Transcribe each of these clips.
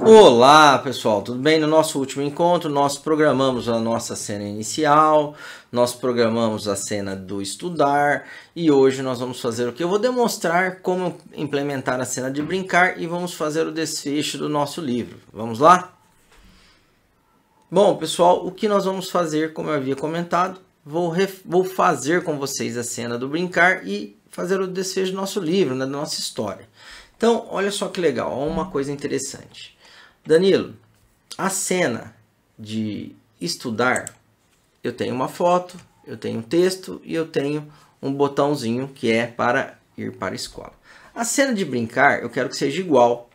Olá pessoal, tudo bem? No nosso último encontro, nós programamos a nossa cena inicial, nós programamos a cena do estudar e hoje nós vamos fazer o que? Eu vou demonstrar como implementar a cena de brincar e vamos fazer o desfecho do nosso livro. Vamos lá? Bom pessoal, o que nós vamos fazer, como eu havia comentado, vou, vou fazer com vocês a cena do brincar e fazer o desfecho do nosso livro, né, da nossa história. Então, olha só que legal, uma coisa interessante. Danilo, a cena de estudar, eu tenho uma foto, eu tenho um texto e eu tenho um botãozinho que é para ir para a escola. A cena de brincar, eu quero que seja igual.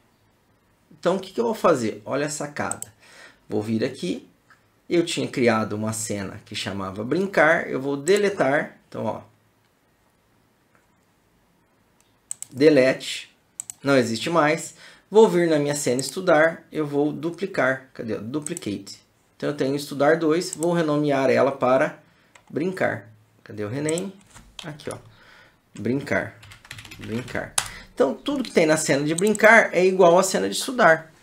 Então, o que, que eu vou fazer? Olha a sacada. Vou vir aqui. Eu tinha criado uma cena que chamava brincar. Eu vou deletar. Então, ó. Delete. Não existe mais. Vou vir na minha cena estudar, eu vou duplicar. Cadê? Duplicate. Então eu tenho estudar 2, vou renomear ela para brincar. Cadê o rename? Aqui, ó. Brincar. Brincar. Então tudo que tem na cena de brincar é igual à cena de estudar.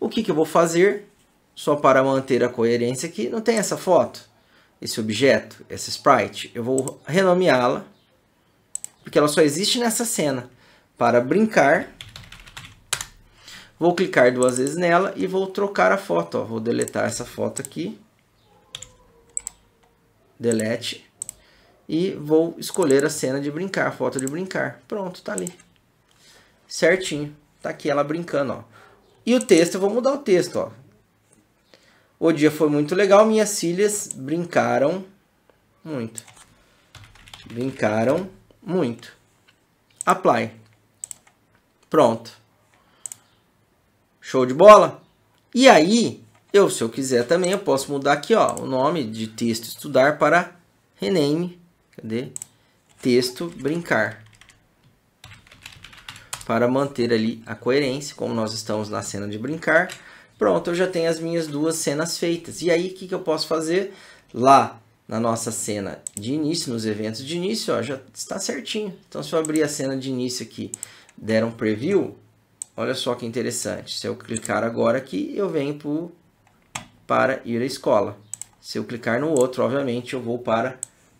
O que, que eu vou fazer? Só para manter a coerência aqui, não tem essa foto? Esse objeto, esse sprite. Eu vou renomeá-la, porque ela só existe nessa cena. Para brincar, Vou clicar duas vezes nela e vou trocar a foto. Ó. Vou deletar essa foto aqui. Delete. E vou escolher a cena de brincar, a foto de brincar. Pronto, tá ali. Certinho. Tá aqui ela brincando, ó. E o texto, eu vou mudar o texto, ó. O dia foi muito legal, minhas filhas brincaram muito. Brincaram muito. Apply. Pronto. Show de bola? E aí, eu, se eu quiser também, eu posso mudar aqui, ó, o nome de texto estudar para rename, cadê? Texto brincar. Para manter ali a coerência, como nós estamos na cena de brincar. Pronto, eu já tenho as minhas duas cenas feitas. E aí, o que, que eu posso fazer? Lá na nossa cena de início, nos eventos de início, ó, já está certinho. Então, se eu abrir a cena de início aqui, der um preview, Olha só que interessante. Se eu clicar agora aqui, eu venho pro, para ir à escola. Se eu clicar no outro, obviamente, eu vou para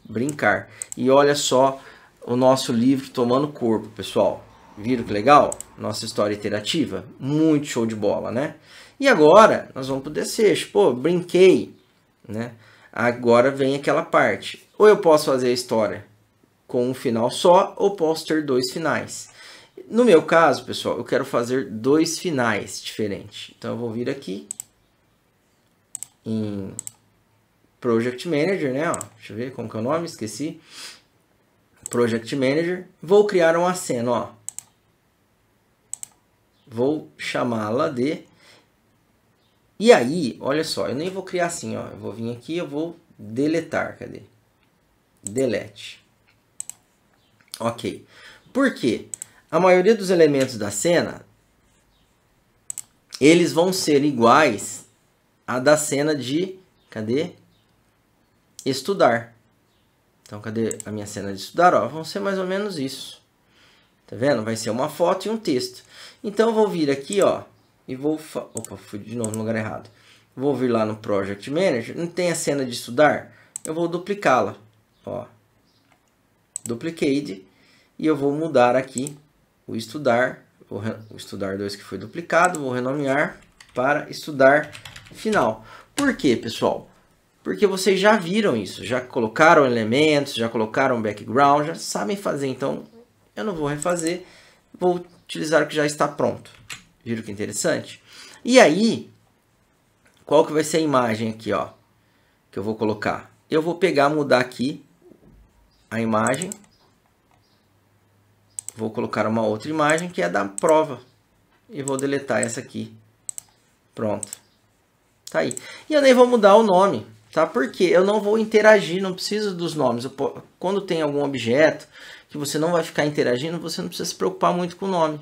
brincar. E olha só o nosso livro tomando corpo, pessoal. Viram que legal? Nossa história interativa. Muito show de bola, né? E agora, nós vamos para o desfecho. Pô, brinquei, né? Agora vem aquela parte. Ou eu posso fazer a história com um final só, ou posso ter dois finais. No meu caso, pessoal, eu quero fazer dois finais diferentes. Então, eu vou vir aqui em Project Manager, né? Ó, deixa eu ver como que é o nome, esqueci. Project Manager. Vou criar uma cena, ó. Vou chamá-la de... E aí, olha só, eu nem vou criar assim, ó. Eu vou vir aqui, eu vou deletar, cadê? Delete. Ok. Por quê? a maioria dos elementos da cena eles vão ser iguais à da cena de cadê estudar então cadê a minha cena de estudar ó vão ser mais ou menos isso tá vendo vai ser uma foto e um texto então eu vou vir aqui ó e vou opa fui de novo no lugar errado vou vir lá no project manager não tem a cena de estudar eu vou duplicá-la ó duplicate e eu vou mudar aqui o estudar, o, o estudar 2 que foi duplicado, vou renomear para estudar final. Por quê, pessoal? Porque vocês já viram isso, já colocaram elementos, já colocaram background, já sabem fazer, então eu não vou refazer, vou utilizar o que já está pronto. Viram que interessante? E aí, qual que vai ser a imagem aqui, ó, que eu vou colocar? Eu vou pegar, mudar aqui a imagem, Vou colocar uma outra imagem que é da prova. E vou deletar essa aqui. Pronto. Tá aí. E eu nem vou mudar o nome, tá? Porque eu não vou interagir, não preciso dos nomes. Quando tem algum objeto que você não vai ficar interagindo, você não precisa se preocupar muito com o nome,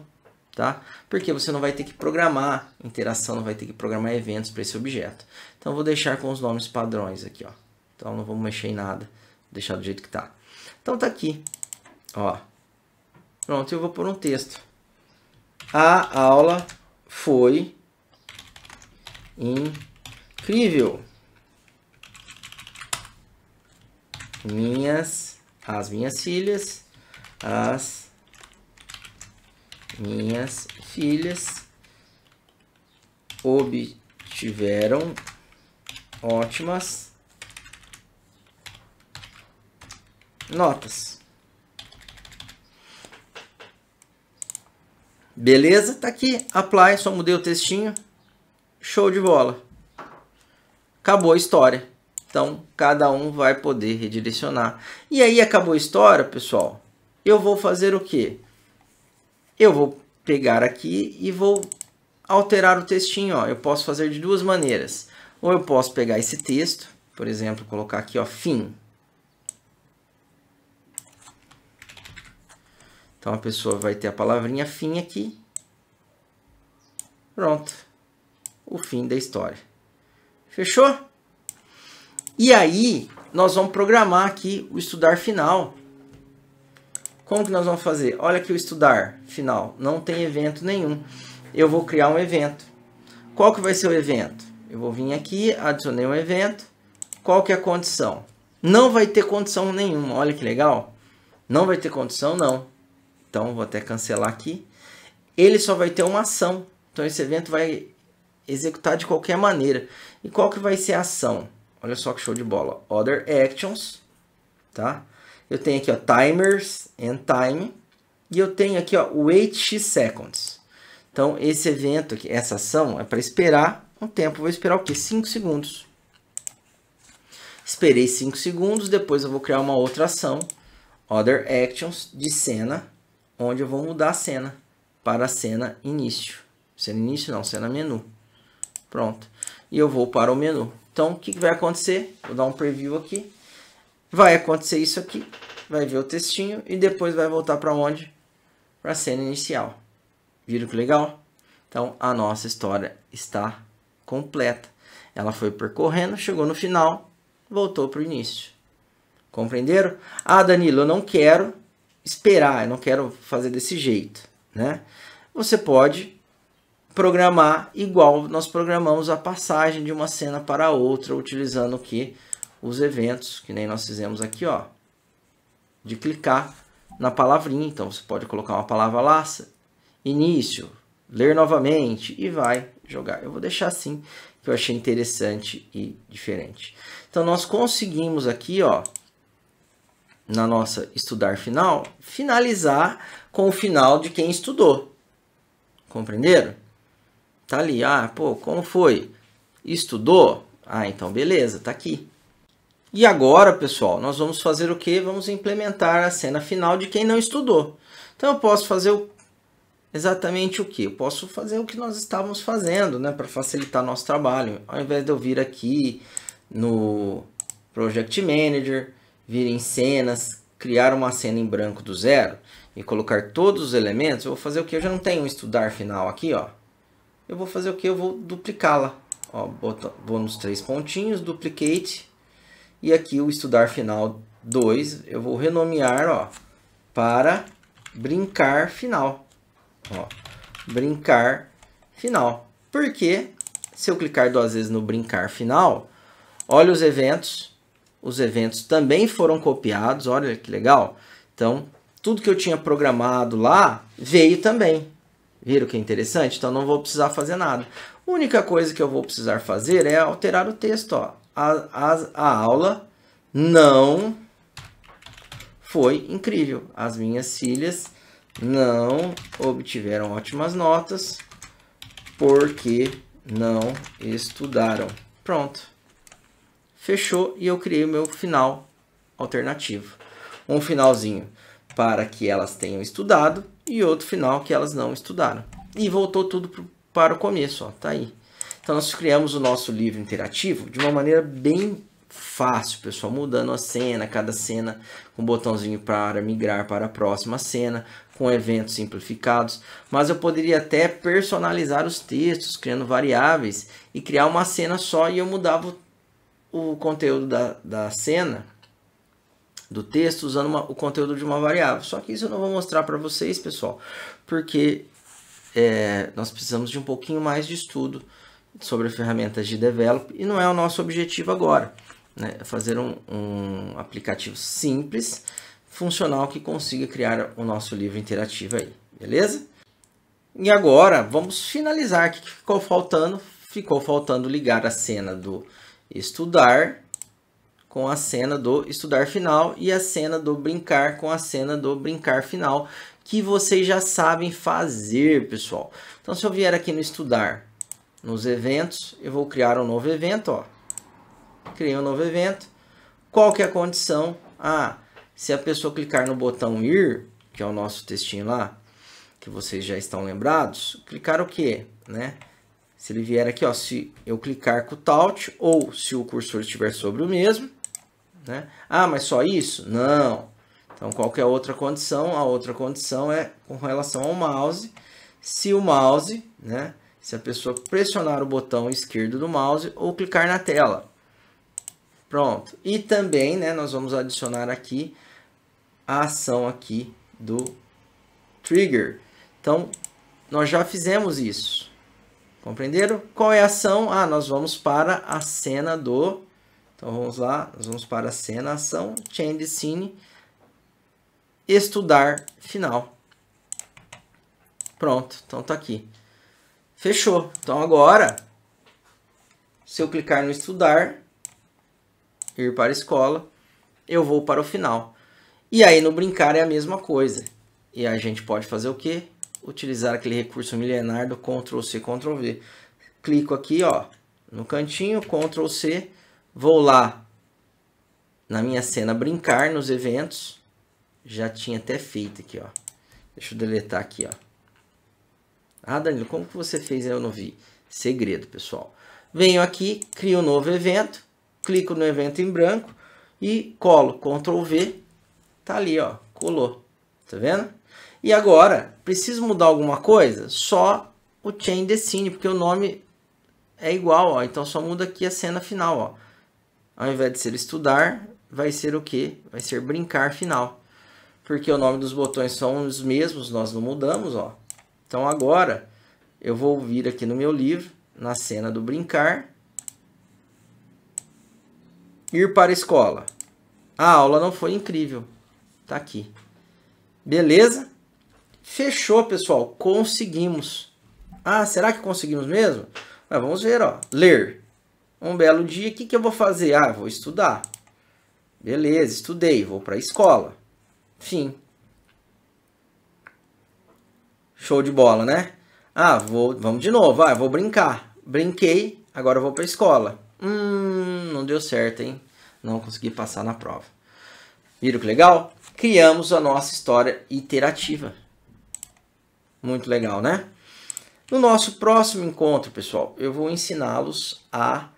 tá? Porque você não vai ter que programar interação, não vai ter que programar eventos para esse objeto. Então, vou deixar com os nomes padrões aqui, ó. Então, não vou mexer em nada, vou deixar do jeito que tá. Então, tá aqui, ó. Pronto, eu vou pôr um texto. A aula foi incrível. Minhas, as minhas filhas, as minhas filhas obtiveram ótimas notas. Beleza? Tá aqui, apply, só mudei o textinho. Show de bola. Acabou a história. Então, cada um vai poder redirecionar. E aí, acabou a história, pessoal. Eu vou fazer o quê? Eu vou pegar aqui e vou alterar o textinho. Ó. Eu posso fazer de duas maneiras. Ou eu posso pegar esse texto, por exemplo, colocar aqui, ó, fim. Então a pessoa vai ter a palavrinha fim aqui. Pronto. O fim da história. Fechou? E aí, nós vamos programar aqui o estudar final. Como que nós vamos fazer? Olha que o estudar final não tem evento nenhum. Eu vou criar um evento. Qual que vai ser o evento? Eu vou vir aqui, adicionei um evento. Qual que é a condição? Não vai ter condição nenhuma. Olha que legal. Não vai ter condição não. Então vou até cancelar aqui. Ele só vai ter uma ação. Então esse evento vai executar de qualquer maneira. E qual que vai ser a ação? Olha só que show de bola. Other actions, tá? Eu tenho aqui, ó, timers and time. E eu tenho aqui, ó, wait x seconds. Então, esse evento aqui, essa ação é para esperar um tempo. vou esperar o quê? 5 segundos. Esperei 5 segundos, depois eu vou criar uma outra ação, other actions, de cena onde eu vou mudar a cena para a cena início. Cena início não, cena menu. Pronto. E eu vou para o menu. Então, o que, vai acontecer? Vou dar um preview aqui. Vai acontecer isso aqui. Vai ver o textinho e depois vai voltar para onde? Para a cena inicial. Viram que legal? Então, a nossa história está completa. Ela foi percorrendo, chegou no final, voltou para o início. Compreenderam? Ah, Danilo, eu não quero esperar, eu não quero fazer desse jeito, né? Você pode programar igual nós programamos a passagem de uma cena para outra, utilizando que os eventos, que nem nós fizemos aqui, ó, de clicar na palavrinha. Então você pode colocar uma palavra laça, início, ler novamente e vai jogar. Eu vou deixar assim, que eu achei interessante e diferente. Então nós conseguimos aqui, ó, na nossa estudar final, finalizar com o final de quem estudou. Compreenderam? Tá ali, ah, pô, como foi? Estudou? Ah, então beleza, tá aqui. E agora, pessoal, nós vamos fazer o que? Vamos implementar a cena final de quem não estudou. Então eu posso fazer o... exatamente o que? Eu posso fazer o que nós estávamos fazendo, né, para facilitar nosso trabalho. Ao invés de eu vir aqui no Project Manager, virem cenas, criar uma cena em branco do zero e colocar todos os elementos, eu vou fazer o que? Eu já não tenho um estudar final aqui, ó. Eu vou fazer o que? Eu vou duplicá-la. Ó, boto, vou nos três pontinhos, duplicate. E aqui o estudar final 2, eu vou renomear, ó, para brincar final. Ó, brincar final. Porque se eu clicar duas vezes no brincar final, olha os eventos os eventos também foram copiados, olha que legal. Então, tudo que eu tinha programado lá veio também. Viram que é interessante? Então, não vou precisar fazer nada. A única coisa que eu vou precisar fazer é alterar o texto. Ó. A, a, a aula não foi incrível. As minhas filhas não obtiveram ótimas notas porque não estudaram. Pronto fechou e eu criei o meu final alternativo. Um finalzinho para que elas tenham estudado e outro final que elas não estudaram. E voltou tudo pro, para o começo, ó, tá aí. Então nós criamos o nosso livro interativo de uma maneira bem fácil, pessoal, mudando a cena, cada cena com um botãozinho para migrar para a próxima cena, com eventos simplificados, mas eu poderia até personalizar os textos, criando variáveis e criar uma cena só e eu mudava o o conteúdo da, da cena, do texto, usando uma, o conteúdo de uma variável. Só que isso eu não vou mostrar para vocês, pessoal, porque é, nós precisamos de um pouquinho mais de estudo sobre ferramentas de develop e não é o nosso objetivo agora. Né? É fazer um, um aplicativo simples, funcional, que consiga criar o nosso livro interativo aí, beleza? E agora, vamos finalizar. O que ficou faltando? Ficou faltando ligar a cena do estudar com a cena do estudar final e a cena do brincar com a cena do brincar final, que vocês já sabem fazer, pessoal. Então, se eu vier aqui no estudar, nos eventos, eu vou criar um novo evento, ó. Criei um novo evento. Qual que é a condição? Ah, se a pessoa clicar no botão ir, que é o nosso textinho lá, que vocês já estão lembrados, clicar o quê, né? Se ele vier aqui, ó, se eu clicar com o taut ou se o cursor estiver sobre o mesmo, né? Ah, mas só isso? Não. Então, qualquer é outra condição, a outra condição é com relação ao mouse. Se o mouse, né? Se a pessoa pressionar o botão esquerdo do mouse ou clicar na tela. Pronto. E também, né, nós vamos adicionar aqui a ação aqui do trigger. Então, nós já fizemos isso. Compreenderam? Qual é a ação? Ah, nós vamos para a cena do... Então, vamos lá. Nós vamos para a cena, ação, change scene, estudar, final. Pronto. Então, tá aqui. Fechou. Então, agora, se eu clicar no estudar, ir para a escola, eu vou para o final. E aí, no brincar é a mesma coisa. E a gente pode fazer o quê? utilizar aquele recurso milenar do Ctrl C, Ctrl V. Clico aqui, ó, no cantinho, Ctrl C, vou lá na minha cena brincar nos eventos. Já tinha até feito aqui, ó. Deixa eu deletar aqui, ó. Ah, Danilo, como que você fez? Eu não vi. Segredo, pessoal. Venho aqui, crio um novo evento, clico no evento em branco e colo. Ctrl V, tá ali, ó. Colou. Tá vendo? E agora, preciso mudar alguma coisa? Só o chain decide, porque o nome é igual, ó. Então só muda aqui a cena final, ó. Ao invés de ser estudar, vai ser o que? Vai ser brincar final. Porque o nome dos botões são os mesmos, nós não mudamos, ó. Então agora eu vou vir aqui no meu livro, na cena do brincar, ir para a escola. A aula não foi incrível. Tá aqui. Beleza? Fechou, pessoal. Conseguimos. Ah, será que conseguimos mesmo? Mas ah, vamos ver, ó. Ler. Um belo dia, o que, que eu vou fazer? Ah, vou estudar. Beleza, estudei. Vou para a escola. Fim. Show de bola, né? Ah, vou, vamos de novo. Ah, vou brincar. Brinquei, agora vou para a escola. Hum, não deu certo, hein? Não consegui passar na prova. Viram que legal? Criamos a nossa história iterativa. Muito legal, né? No nosso próximo encontro, pessoal, eu vou ensiná-los a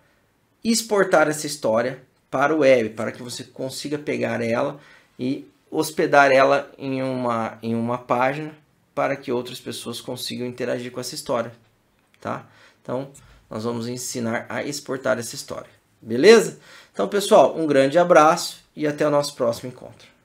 exportar essa história para o web, para que você consiga pegar ela e hospedar ela em uma, em uma página para que outras pessoas consigam interagir com essa história, tá? Então, nós vamos ensinar a exportar essa história, beleza? Então, pessoal, um grande abraço e até o nosso próximo encontro.